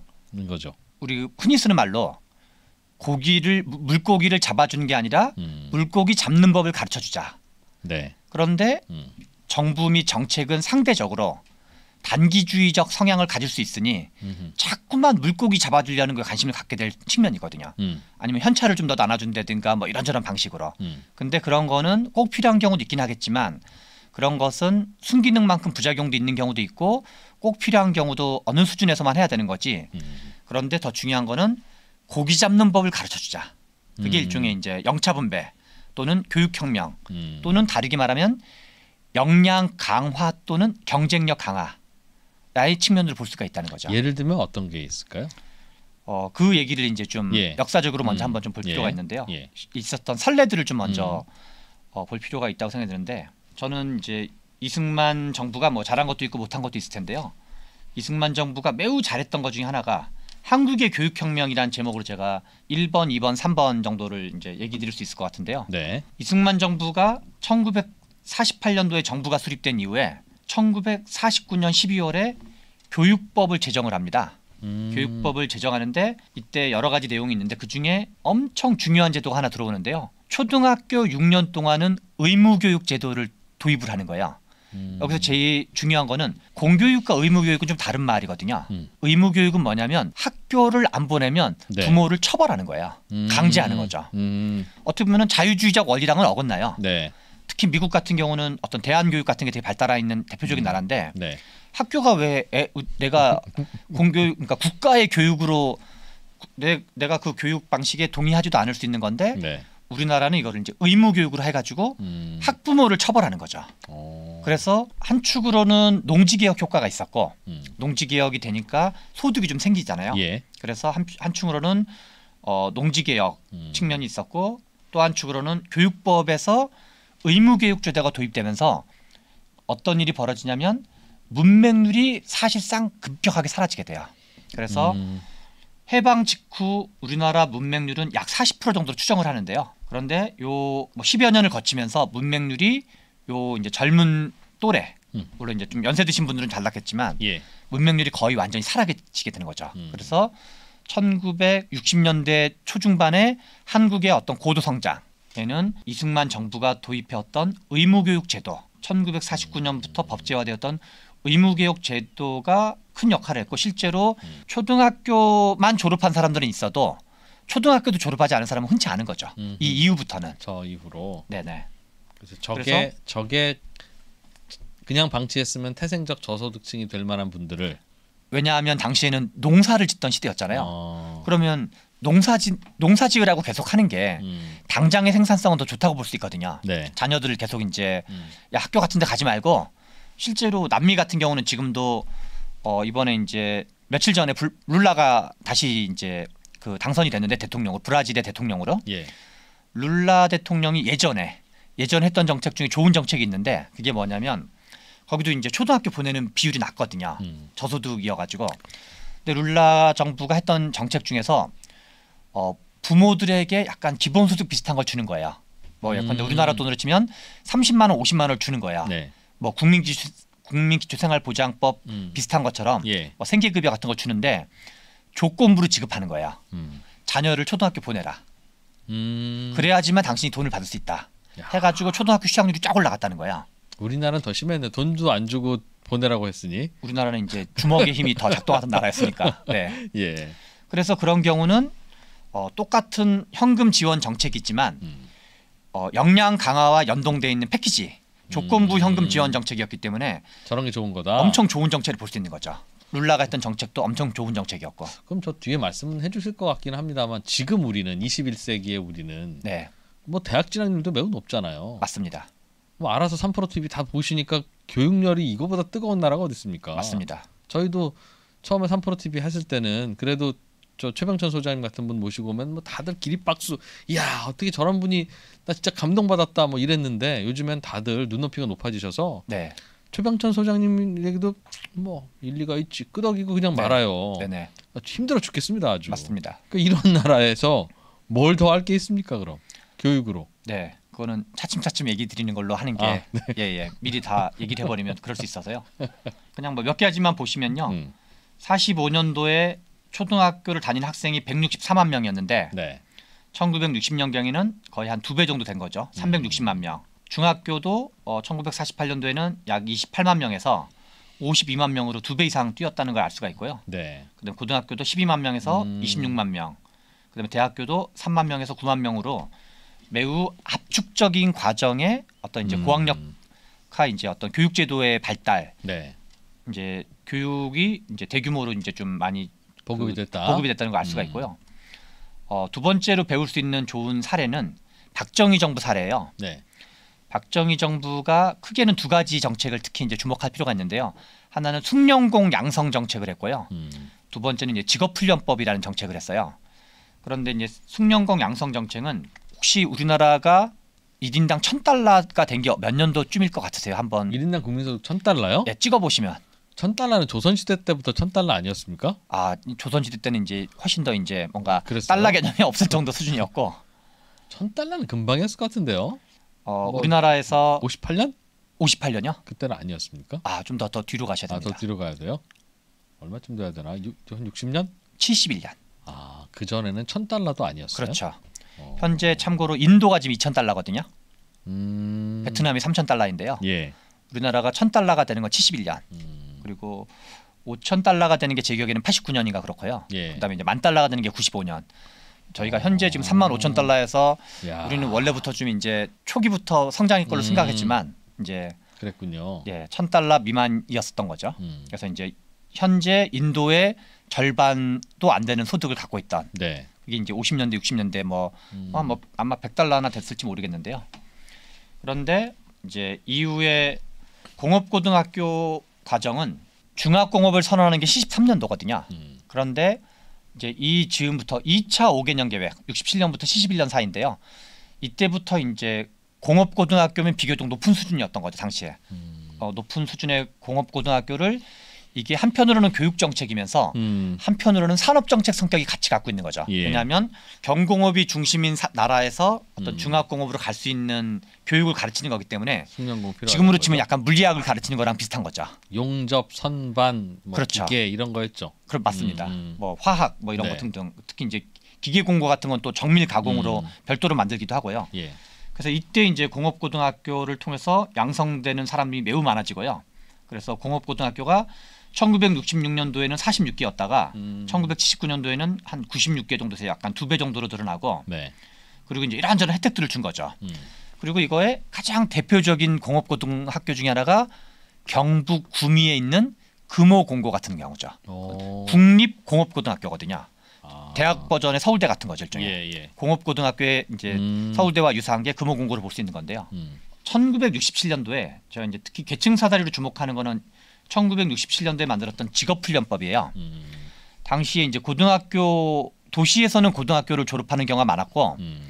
거죠. 우리 흔히 쓰는 말로 고기를 물고기를 잡아주는 게 아니라 음. 물고기 잡는 법을 가르쳐 주자. 네. 그런데 음. 정부 및 정책은 상대적으로 단기주의적 성향을 가질 수 있으니 음흠. 자꾸만 물고기 잡아주려는 걸 관심을 갖게 될 측면이거든요. 음. 아니면 현찰을 좀 더 나눠준다든가 뭐 이런저런 방식으로. 음. 근데 그런 거는 꼭 필요한 경우도 있긴 하겠지만 그런 것은 순기능만큼 부작용도 있는 경우도 있고 꼭 필요한 경우도 어느 수준에서만 해야 되는 거지. 음. 그런데 더 중요한 거는 고기 잡는 법을 가르쳐 주자. 그게 음. 일종의 이제 영차분배 또는 교육혁명 음. 또는 다르게 말하면 역량 강화 또는 경쟁력 강화 나의 측면으로 볼 수가 있다는 거죠. 예를 들면 어떤 게 있을까요? 어, 그 얘기를 이제 좀 예. 역사적으로 먼저 음. 한번 좀볼 예. 필요가 예. 있는데요. 예. 있었던 선례들을 좀 먼저 음. 어, 볼 필요가 있다고 생각이 드는데 저는 이제 이승만 정부가 뭐 잘한 것도 있고 못한 것도 있을 텐데요. 이승만 정부가 매우 잘했던 것 중에 하나가 한국의 교육혁명이란 제목으로 제가 1번, 2번, 3번 정도를 이제 얘기 드릴 수 있을 것 같은데요. 네. 이승만 정부가 1948년도에 정부가 수립된 이후에 1949년 12월에 교육법을 제정을 합니다. 음. 교육법을 제정하는데 이때 여러 가지 내용이 있는데 그 중에 엄청 중요한 제도가 하나 들어오는데요. 초등학교 6년 동안은 의무교육 제도를 도입을 하는 거예요. 음. 여기서 제일 중요한 거는 공교육과 의무교육은 좀 다른 말이거든요. 음. 의무교육은 뭐냐면 학교를 안 보내면 네. 부모를 처벌하는 거예요. 강제하는 음. 거죠. 음. 어떻게 보면 자유주의적 원리랑은 어긋나요. 네. 특히 미국 같은 경우는 어떤 대안 교육 같은 게 되게 발달해 있는 대표적인 음. 나라인데 네. 학교가 왜 애, 내가 공교육 그러니까 국가의 교육으로 내, 내가 그 교육 방식에 동의하지도 않을 수 있는 건데 네. 우리나라는 이거를 이제 의무 교육으로 해가지고 음. 학부모를 처벌하는 거죠. 오. 어. 그래서 한 축으로는 농지 개혁 효과가 있었고 음. 농지 개혁이 되니까 소득이 좀 생기잖아요. 예. 그래서 한, 한 축으로는 어, 농지 개혁 음. 측면이 있었고 또 한 축으로는 교육법에서 의무교육제도가 도입되면서 어떤 일이 벌어지냐면 문맹률이 사실상 급격하게 사라지게 돼요. 그래서 음. 해방 직후 우리나라 문맹률은 약 40% 정도로 추정을 하는데요. 그런데 요뭐 10여 년을 거치면서 문맹률이 요 이제 젊은 또래 음. 물론 이제 좀 연세 드신 분들은 잘났겠지만 예. 문맹률이 거의 완전히 사라지게 되는 거죠. 음. 그래서 1960년대 초중반에 한국의 어떤 고도 성장 에는 이승만 정부가 도입해왔던 의무교육 제도 1949년부터 법제화되었던 의무교육 제도가 큰 역할을 했고 실제로 음. 초등학교만 졸업한 사람들은 있어도 초등학교도 졸업하지 않은 사람은 흔치 않은 거죠. 음흠. 이 이후부터는 저 이후로 네네. 그래서 저게 그래서 저게 그냥 방치했으면 태생적 저소득층이 될 만한 분들을 왜냐하면 당시에는 농사를 짓던 시대였잖아요. 어... 그러면 농사지 농사지으라고 계속 하는 게 음. 당장의 생산성은 더 좋다고 볼 수 있거든요. 네. 자녀들을 계속 이제 음. 야 학교 같은데 가지 말고 실제로 남미 같은 경우는 지금도 어 이번에 이제 며칠 전에 불, 룰라가 다시 이제 그 당선이 됐는데 대통령으로 브라질의 대통령으로 예. 룰라 대통령이 예전에 예전 했던 정책 중에 좋은 정책이 있는데 그게 뭐냐면 거기도 이제 초등학교 보내는 비율이 낮거든요. 음. 저소득이어가지고 근데 룰라 정부가 했던 정책 중에서 어, 부모들에게 약간 기본소득 비슷한 걸 주는 거예요뭐 약간 음. 우리나라 돈으로 치면 30만 원, 50만 원을 주는 거야. 네. 뭐 국민기초 국민기초생활보장법 음. 비슷한 것처럼 예. 뭐 생계급여 같은 거 주는데 조건부로 지급하는 거야. 음. 자녀를 초등학교 보내라. 음. 그래야지만 당신이 돈을 받을 수 있다. 야. 해가지고 초등학교 취학률이 쫙 올라갔다는 거야. 우리나라는 더 심했네. 돈도 안 주고 보내라고 했으니. 우리나라는 이제 주먹의 힘이 더 작동하던 나라였으니까. 네. 예. 그래서 그런 경우는 어, 똑같은 현금 지원 정책이지만 음. 어, 역량 강화와 연동돼 있는 패키지 조건부 음. 현금 지원 정책이었기 때문에 저런 게 좋은 거다. 엄청 좋은 정책을 볼 수 있는 거죠. 룰라가 했던 정책도 엄청 좋은 정책이었고. 그럼 저 뒤에 말씀은 해주실 것 같긴 합니다만 지금 우리는 21세기에 우리는 네. 뭐 대학 진학률도 매우 높잖아요. 맞습니다. 뭐 알아서 3% TV 다 보시니까 교육열이 이거보다 뜨거운 나라가 어디 있습니까? 맞습니다. 저희도 처음에 3% TV 했을 때는 그래도 저 최병천 소장님 같은 분 모시고 오면 뭐 다들 기립박수. 이야 어떻게 저런 분이 나 진짜 감동받았다 뭐 이랬는데 요즘엔 다들 눈높이가 높아지셔서 네. 최병천 소장님 얘기도 뭐 일리가 있지 끄덕이고 그냥 네. 말아요. 네네. 아, 힘들어 죽겠습니다 아주. 맞습니다. 그러니까 이런 나라에서 뭘 더 할 게 있습니까 그럼 교육으로? 네. 그거는 차츰차츰 얘기 드리는 걸로 하는 게 아, 네. 예, 예. 미리 다 얘기를 해버리면 그럴 수 있어서요. 그냥 뭐몇 가지만 보시면요. 음. 45년도에 초등학교를 다닌 학생이 163만 명이었는데 네. 1960년경에는 거의 한 두 배 정도 된 거죠. 360만 음. 명. 중학교도 어, 1948년도에는 약 28만 명에서 52만 명으로 두 배 이상 뛰었다는 걸 알 수가 있고요. 네. 그다음 고등학교도 12만 명에서 음. 26만 명. 그다음에 대학교도 3만 명에서 9만 명으로 매우 압축적인 과정에 어떤 이제 음. 고학력화 이제 어떤 교육 제도의 발달. 네. 이제 교육이 이제 대규모로 이제 좀 많이 보급이 음, 됐다. 보급이 됐다는 걸 알 수가 음. 있고요. 어, 두 번째로 배울 수 있는 좋은 사례는 박정희 정부 사례예요. 네. 박정희 정부가 크게는 두 가지 정책을 특히 이제 주목할 필요가 있는데요. 하나는 숙련공 양성 정책을 했고요. 음. 두 번째는 이제 직업훈련법이라는 정책을 했어요. 그런데 이제 숙련공 양성 정책은 혹시 우리나라가 일인당 천달러가 된 게 몇 년도쯤일 것 같으세요? 한번 일인당 국민소득 천달러요 예, 네, 찍어 보시면. 천 달러는 조선시대 때부터 천 달러 아니었습니까? 아 조선시대 때는 이제 훨씬 더 이제 뭔가 그랬어요? 달러 개념이 없을 정도 수준이었고 천 달러는 금방 했을 것 같은데요. 어 뭐, 우리나라에서 58년? 58년이요? 그때는 아니었습니까? 아 좀 더 더 뒤로 가셔야 됩니다. 아, 더 뒤로 가야 돼요? 얼마쯤 돼야 되나? 6, 한 60년? 71년. 아그 전에는 천 달러도 아니었어요. 그렇죠. 어... 현재 참고로 인도가 지금 2천 달러거든요. 음... 베트남이 3천 달러인데요. 예. 우리나라가 1 0 0 0 달러가 되는 건 71년. 음... 그리고 5천 달러가 되는 게 제 기억에는 89년인가 그렇고요. 예. 그다음에 이제 만 달러가 되는 게 95년. 저희가 어. 현재 지금 3만 5천 달러에서 야. 우리는 원래부터 좀 이제 초기부터 성장일 걸로 음. 생각했지만 이제 그랬군요. 예, 천 달러 미만이었었던 거죠. 음. 그래서 이제 현재 인도의 절반도 안 되는 소득을 갖고 있던. 네. 그게 이제 50년대, 60년대 뭐뭐 음. 아, 뭐 아마 100달러나 됐을지 모르겠는데요. 그런데 이제 이후에 공업고등학교 과정은 중합공업을 선언하는 게 73년도거든요. 음. 그런데 이제 이지금부터 2차 5개년 계획 67년부터 71년 사이인데요. 이때부터 이제 공업고등학교면 비교적 높은 수준이었던 거죠 당시에 음. 어, 높은 수준의 공업고등학교를 이게 한편으로는 교육 정책이면서 음. 한편으로는 산업 정책 성격이 같이 갖고 있는 거죠. 예. 왜냐하면 경공업이 중심인 사, 나라에서 어떤 음. 중학공업으로 갈 수 있는 교육을 가르치는 거기 때문에 지금으로 치면 약간 물리학을 가르치는 거랑 비슷한 거죠. 용접, 선반, 뭐 그렇죠. 기계 이런 거였죠. 그럼 맞습니다. 음. 음. 뭐 화학 뭐 이런 네. 것 등등 특히 이제 기계 공고 같은 건 또 정밀 가공으로 음. 별도로 만들기도 하고요. 예. 그래서 이때 이제 공업고등학교를 통해서 양성되는 사람이 매우 많아지고요. 그래서 공업고등학교가 1966년도에는 46개였다가 음. 1979년도에는 한 96개 정도 에서 약간 두 배 정도로 늘어나고 네. 그리고 이제 이런저런 혜택들을 준 거죠. 음. 그리고 이거에 가장 대표적인 공업고등학교 중에 하나가 경북 구미에 있는 금호공고 같은 경우죠. 오. 국립공업고등학교거든요. 아. 대학 버전의 서울대 같은 거죠, 일종의 예, 예. 공업고등학교에 이제 음. 서울대와 유사한 게 금호공고를 볼 수 있는 건데요. 1967년도에 음. 제가 이제 특히 계층 사다리로 주목하는 거는 1967년도에 만들었던 직업훈련법이에요. 음. 당시에 이제 고등학교 도시에서는 고등학교를 졸업하는 경우가 많았고 음.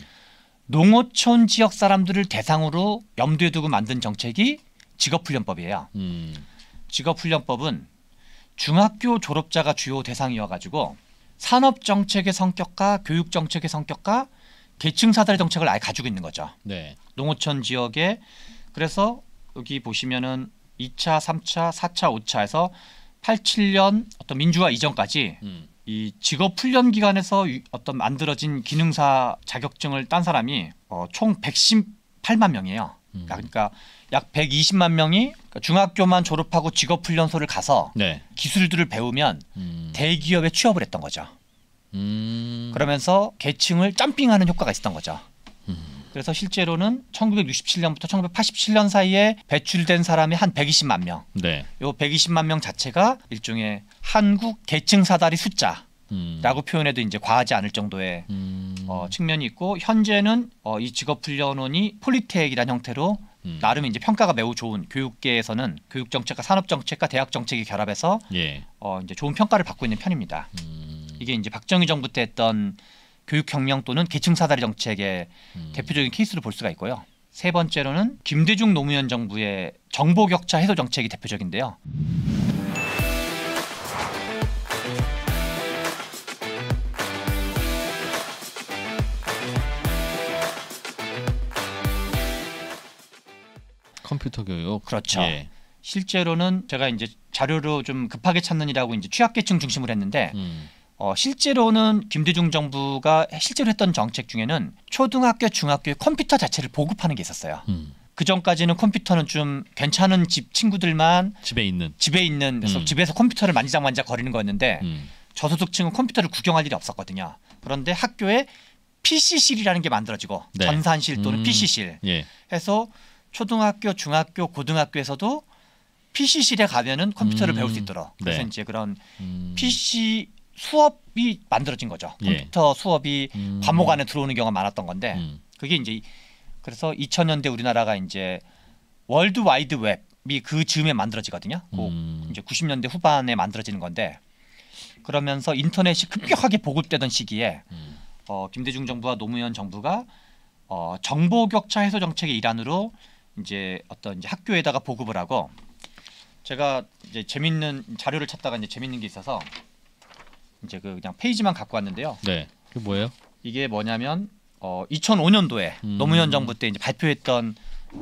농어촌 지역 사람들을 대상으로 염두에 두고 만든 정책이 직업훈련법이에요. 음. 직업훈련법은 중학교 졸업자가 주요 대상이어가지고 산업 정책의 성격과 교육 정책의 성격과 계층 사달 정책을 아예 가지고 있는 거죠. 네. 농어촌 지역에 그래서 여기 보시면은 2차, 3차, 4차, 5차에서 87년 어떤 민주화 이전까지 음. 이 직업 훈련 기관에서 어떤 만들어진 기능사 자격증을 딴 사람이 어, 총 118만 명이에요. 음. 그러니까, 그러니까 약 120만 명이 그러니까 중학교만 졸업하고 직업 훈련소를 가서 네. 기술들을 배우면 음. 대기업에 취업을 했던 거죠. 음. 그러면서 계층을 점핑하는 효과가 있었던 거죠. 그래서 실제로는 1967년부터 1987년 사이에 배출된 사람이 한 120만 명. 네. 요 120만 명 자체가 일종의 한국 계층 사다리 숫자. 라고 음. 표현해도 이제 과하지 않을 정도의 음. 어, 측면이 있고 현재는 어, 이 직업 훈련원이 폴리텍이라는 형태로 음. 나름 이제 평가가 매우 좋은 교육계에서는 교육 정책과 산업 정책과 대학 정책이 결합해서 예. 어, 이제 좋은 평가를 받고 있는 편입니다. 음. 이게 이제 박정희 정부 때 했던 교육혁명 또는 계층사다리 정책의 음. 대표적인 케이스를볼 수가 있고요. 세 번째로는 김대중 노무현 정부의 정보 격차 해소 정책이 대표적인데요. 컴퓨터 교육 그렇죠. 예. 실제로는 제가 이제 자료로 좀 급하게 찾는니라고 이제 취약계층 중심으로 했는데 음. 어, 실제로는 김대중 정부가 실제로 했던 정책 중에는 초등학교, 중학교에 컴퓨터 자체를 보급하는 게 있었어요. 음. 그 전까지는 컴퓨터는 좀 괜찮은 집 친구들만 집에 있는 집에 있는 그래서 음. 집에서 컴퓨터를 만지작만지작 거리는 거였는데 음. 저소득층은 컴퓨터를 구경할 일이 없었거든요. 그런데 학교에 PC실이라는 게 만들어지고 네. 전산실 또는 음. PC실 예. 해서 초등학교, 중학교, 고등학교에서도 PC실에 가면은 컴퓨터를 음. 배울 수 있도록 그래서 네. 이제 그런 음. PC 수업이 만들어진 거죠. 예. 컴퓨터 수업이 음. 과목 안에 들어오는 경우가 많았던 건데 음. 그게 이제 그래서 2000년대 우리나라가 이제 월드 와이드 웹이 그 즈음에 만들어지거든요. 뭐 음. 이제 90년대 후반에 만들어지는 건데 그러면서 인터넷이 급격하게 보급되던 시기에 음. 어, 김대중 정부와 노무현 정부가 어, 정보 격차 해소 정책의 일환으로 이제 어떤 이제 학교에다가 보급을 하고 제가 이제 재밌는 자료를 찾다가 이제 재밌는 게 있어서 이제 그 그냥 페이지만 갖고 왔는데요. 네. 이게 뭐예요? 이게 뭐냐면 어 2005년도에 음. 노무현 정부 때 이제 발표했던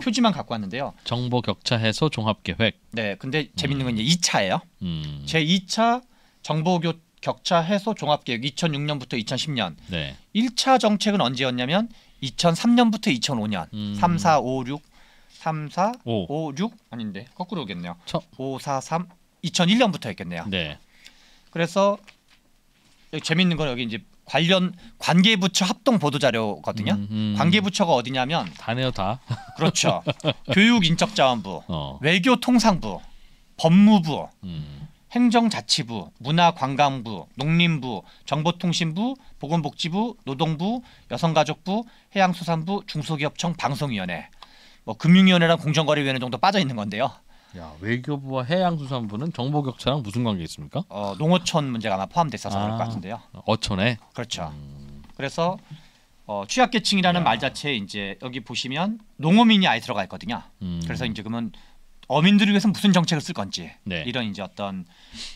표지만 갖고 왔는데요. 정보 격차 해소 종합 계획. 네. 근데 재밌는 건 이제 2차예요. 음. 제 2차 정보 교 격차 해소 종합 계획 2006년부터 2010년. 네. 1차 정책은 언제였냐면 2003년부터 2005년. 음. 3 4 5 6 3 4 5, 5 6 아닌데. 거꾸로겠네요. 저... 5 4 3 2001년부터 했겠네요. 네. 그래서 여기 재밌는 건 여기 이제 관련 관계부처 합동 보도 자료거든요. 음, 음. 관계부처가 어디냐면 다네요 다. 그렇죠. 교육인적자원부, 어. 외교통상부, 법무부, 음. 행정자치부, 문화관광부, 농림부, 정보통신부, 보건복지부, 노동부, 여성가족부, 해양수산부, 중소기업청, 방송위원회, 뭐 금융위원회랑 공정거래위원회 정도 빠져 있는 건데요. 야, 외교부와 해양수산부는 정보 격차랑 무슨 관계 있습니까? 어, 농어촌 문제가 아마 포함돼 있어서 아, 그럴 것 같은데요. 어촌에. 그렇죠. 음. 그래서 어, 취약계층이라는 야. 말 자체에 이제 여기 보시면 농어민이 아예 들어가 있거든요. 음. 그래서 이제 그러면 어민들을 위해서 무슨 정책을 쓸 건지 네. 이런 이제 어떤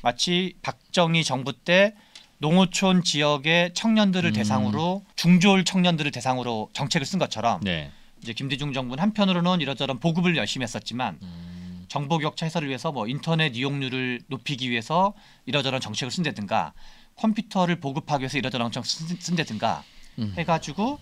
마치 박정희 정부 때 농어촌 지역의 청년들을 음. 대상으로 중졸 청년들을 대상으로 정책을 쓴 것처럼 네. 이제 김대중 정부는 한편으로는 이러저런 보급을 열심히 했었지만 음. 정보 격차 해소를 위해서 뭐 인터넷 이용률을 높이기 위해서 이러저런 정책을 쓴다든가 컴퓨터를 보급하기 위해서 이러저런 정책 쓴다든가 음. 해가지고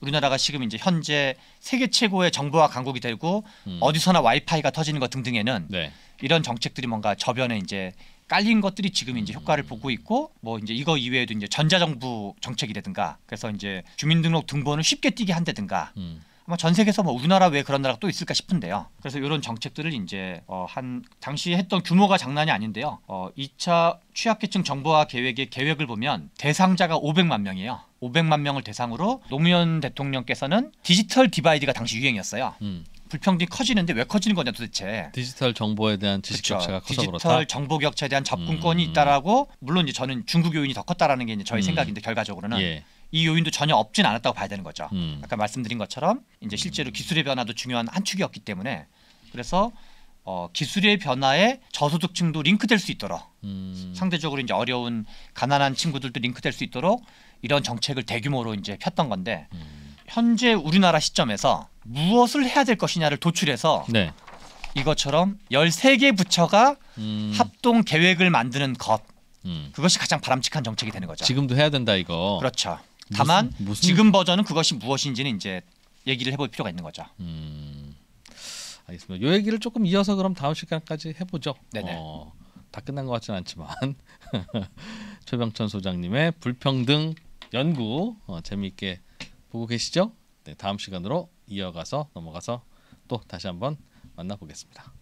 우리나라가 지금 이제 현재 세계 최고의 정보화 강국이 되고 음. 어디서나 와이파이가 터지는 것 등등에는 네. 이런 정책들이 뭔가 저변에 이제 깔린 것들이 지금 이제 음. 효과를 보고 있고 뭐 이제 이거 이외에도 이제 전자정부 정책이라든가 그래서 이제 주민등록 등본을 쉽게 띄게 한다든가 음. 아마 뭐 전 세계에서 뭐 우리나라 외에 그런 나라가 또 있을까 싶은데요. 그래서 이런 정책들을 이제 어한 당시 했던 규모가 장난이 아닌데요. 어 2차 취약계층 정보화 계획의 계획을 보면 대상자가 500만 명이에요. 500만 명을 대상으로 노무현 대통령께서는 디지털 디바이드가 당시 유행이었어요. 음. 불평등이 커지는데 왜 커지는 거냐 도대체 디지털 정보에 대한 지식 그쵸. 그렇죠. 격차가 커서 디지털 그렇다? 정보 격차에 대한 접근권이 음. 있다라고 물론 이제 저는 중국 요인이 더 컸다라는 게 이제 저희 음. 생각인데 결과적으로는 예. 이 요인도 전혀 없진 않았다고 봐야 되는 거죠. 음. 아까 말씀드린 것처럼 이제 음. 실제로 기술의 변화도 중요한 한 축이었기 때문에 그래서 어, 기술의 변화에 저소득층도 링크될 수 있도록 음. 상대적으로 이제 어려운 가난한 친구들도 링크될 수 있도록 이런 정책을 대규모로 이제 폈던 건데 음. 현재 우리나라 시점에서 무엇을 해야 될 것이냐를 도출해서 네. 이것처럼 열세 개 부처가 음. 합동 계획을 만드는 것 음. 그것이 가장 바람직한 정책이 되는 거죠. 지금도 해야 된다 이거. 그렇죠. 다만 무슨, 무슨... 지금 버전은 그것이 무엇인지는 이제 얘기를 해볼 필요가 있는 거죠. 음... 알겠습니다. 요 얘기를 조금 이어서 그럼 다음 시간까지 해보죠. 네네. 어, 다 끝난 것 같지는 않지만 최병천 소장님의 불평등 연구 어, 재미있게 보고 계시죠? 네, 다음 시간으로 이어가서 넘어가서 또 다시 한번 만나보겠습니다.